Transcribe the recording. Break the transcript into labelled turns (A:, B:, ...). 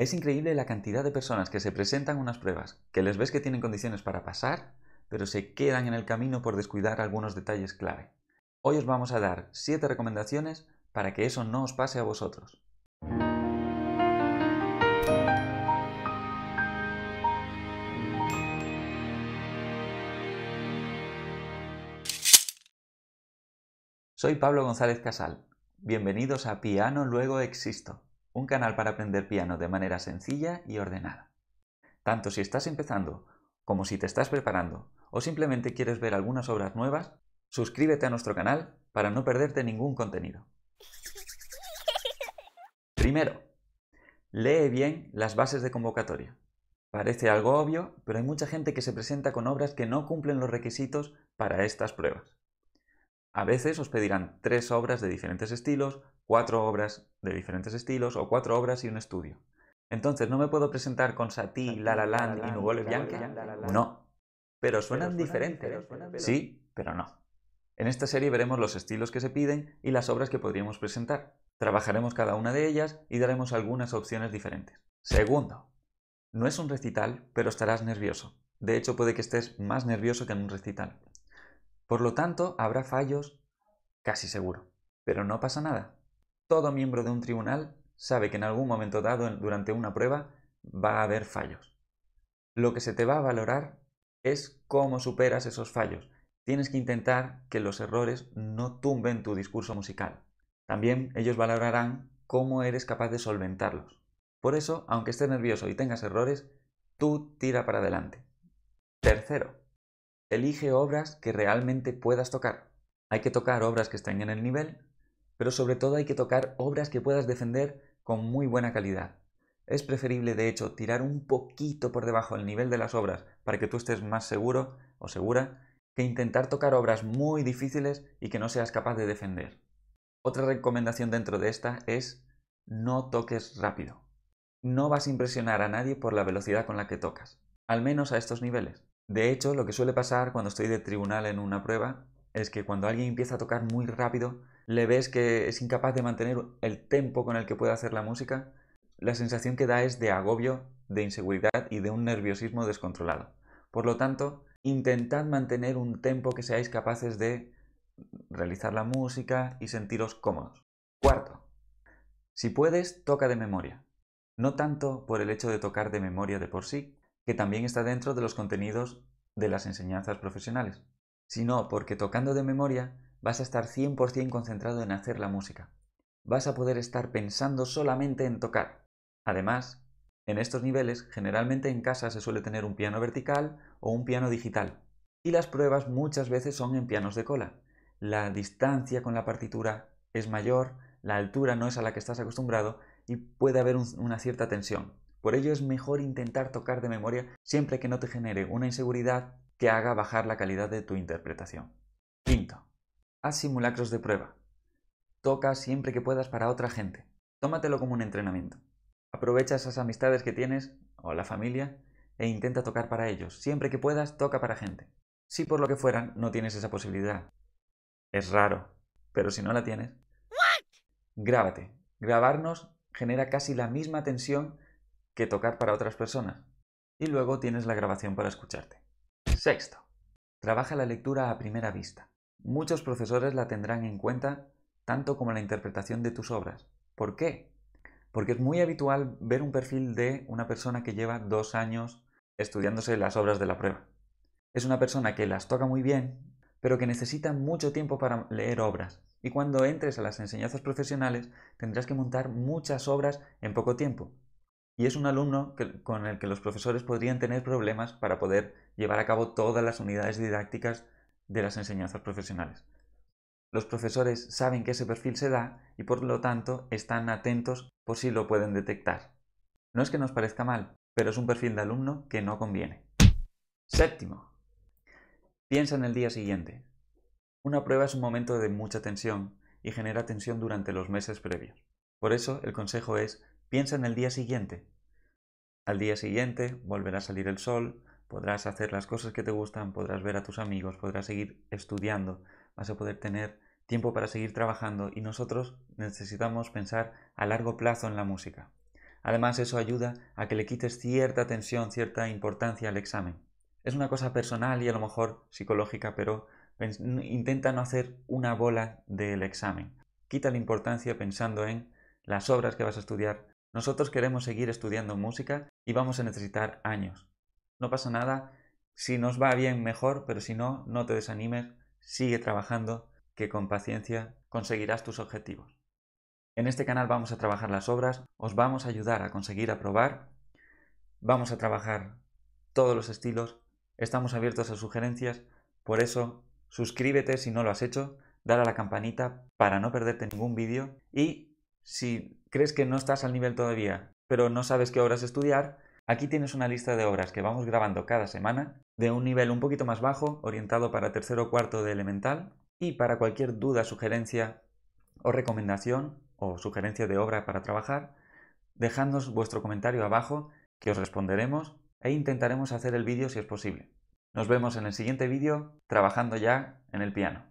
A: Es increíble la cantidad de personas que se presentan unas pruebas, que les ves que tienen condiciones para pasar, pero se quedan en el camino por descuidar algunos detalles clave. Hoy os vamos a dar 7 recomendaciones para que eso no os pase a vosotros. Soy Pablo González Casal. Bienvenidos a Piano Luego Existo, un canal para aprender piano de manera sencilla y ordenada. Tanto si estás empezando, como si te estás preparando, o simplemente quieres ver algunas obras nuevas, suscríbete a nuestro canal para no perderte ningún contenido. Primero, lee bien las bases de convocatoria. Parece algo obvio, pero hay mucha gente que se presenta con obras que no cumplen los requisitos para estas pruebas. A veces os pedirán tres obras de diferentes estilos, cuatro obras de diferentes estilos o cuatro obras y un estudio. Entonces no me puedo presentar con Satie, La La Land y Nugoles Bianca. No. Pero suenan diferentes. Sí, pero no. En esta serie veremos los estilos que se piden y las obras que podríamos presentar. Trabajaremos cada una de ellas y daremos algunas opciones diferentes. Segundo, no es un recital, pero estarás nervioso. De hecho, puede que estés más nervioso que en un recital. Por lo tanto, habrá fallos casi seguro. Pero no pasa nada. Todo miembro de un tribunal sabe que en algún momento dado durante una prueba va a haber fallos. Lo que se te va a valorar es cómo superas esos fallos. Tienes que intentar que los errores no tumben tu discurso musical. También ellos valorarán cómo eres capaz de solventarlos. Por eso, aunque estés nervioso y tengas errores, tú tira para adelante. Tercero, elige obras que realmente puedas tocar. Hay que tocar obras que estén en el nivel, pero sobre todo hay que tocar obras que puedas defender con muy buena calidad. Es preferible, de hecho, tirar un poquito por debajo del nivel de las obras para que tú estés más seguro o segura que intentar tocar obras muy difíciles y que no seas capaz de defender. Otra recomendación dentro de esta es no toques rápido. No vas a impresionar a nadie por la velocidad con la que tocas, al menos a estos niveles. De hecho, lo que suele pasar cuando estoy de tribunal en una prueba es que cuando alguien empieza a tocar muy rápido, le ves que es incapaz de mantener el tempo con el que puede hacer la música, la sensación que da es de agobio, de inseguridad y de un nerviosismo descontrolado. Por lo tanto, intentad mantener un tempo que seáis capaces de realizar la música y sentiros cómodos. Cuarto, si puedes, toca de memoria. No tanto por el hecho de tocar de memoria de por sí, que también está dentro de los contenidos de las enseñanzas profesionales, sino porque tocando de memoria vas a estar 100% concentrado en hacer la música. Vas a poder estar pensando solamente en tocar. Además, en estos niveles generalmente en casa se suele tener un piano vertical o un piano digital, y las pruebas muchas veces son en pianos de cola. La distancia con la partitura es mayor, la altura no es a la que estás acostumbrado y puede haber una cierta tensión. Por ello es mejor intentar tocar de memoria siempre que no te genere una inseguridad que haga bajar la calidad de tu interpretación. Quinto, haz simulacros de prueba. Toca siempre que puedas para otra gente. Tómatelo como un entrenamiento. Aprovecha esas amistades que tienes o la familia e intenta tocar para ellos. Siempre que puedas, toca para gente. Si por lo que fueran no tienes esa posibilidad. Es raro, pero si no la tienes, grábate. Grabarnos genera casi la misma tensión que tocar para otras personas. Y luego tienes la grabación para escucharte. Sexto, trabaja la lectura a primera vista. Muchos profesores la tendrán en cuenta tanto como la interpretación de tus obras. ¿Por qué? Porque es muy habitual ver un perfil de una persona que lleva dos años estudiándose las obras de la prueba. Es una persona que las toca muy bien, pero que necesita mucho tiempo para leer obras. Y cuando entres a las enseñanzas profesionales tendrás que montar muchas obras en poco tiempo, y es un alumno con el que los profesores podrían tener problemas para poder llevar a cabo todas las unidades didácticas de las enseñanzas profesionales. Los profesores saben que ese perfil se da y por lo tanto están atentos por si lo pueden detectar. No es que nos parezca mal, pero es un perfil de alumno que no conviene. Séptimo. Piensa en el día siguiente. Una prueba es un momento de mucha tensión y genera tensión durante los meses previos. Por eso el consejo es Piensa en el día siguiente. Al día siguiente volverá a salir el sol, podrás hacer las cosas que te gustan, podrás ver a tus amigos, podrás seguir estudiando, vas a poder tener tiempo para seguir trabajando y nosotros necesitamos pensar a largo plazo en la música. Además, eso ayuda a que le quites cierta tensión, cierta importancia al examen. Es una cosa personal y a lo mejor psicológica, pero intenta no hacer una bola del examen. Quita la importancia pensando en las obras que vas a estudiar, nosotros queremos seguir estudiando música y vamos a necesitar años. No pasa nada, si nos va bien mejor, pero si no, no te desanimes, sigue trabajando, que con paciencia conseguirás tus objetivos. En este canal vamos a trabajar las obras, os vamos a ayudar a conseguir aprobar, vamos a trabajar todos los estilos, estamos abiertos a sugerencias, por eso suscríbete si no lo has hecho, dale a la campanita para no perderte ningún vídeo y si crees que no estás al nivel todavía, pero no sabes qué obras estudiar, aquí tienes una lista de obras que vamos grabando cada semana, de un nivel un poquito más bajo, orientado para tercero o cuarto de elemental, y para cualquier duda, sugerencia o recomendación o sugerencia de obra para trabajar, dejadnos vuestro comentario abajo que os responderemos e intentaremos hacer el vídeo si es posible. Nos vemos en el siguiente vídeo trabajando ya en el piano.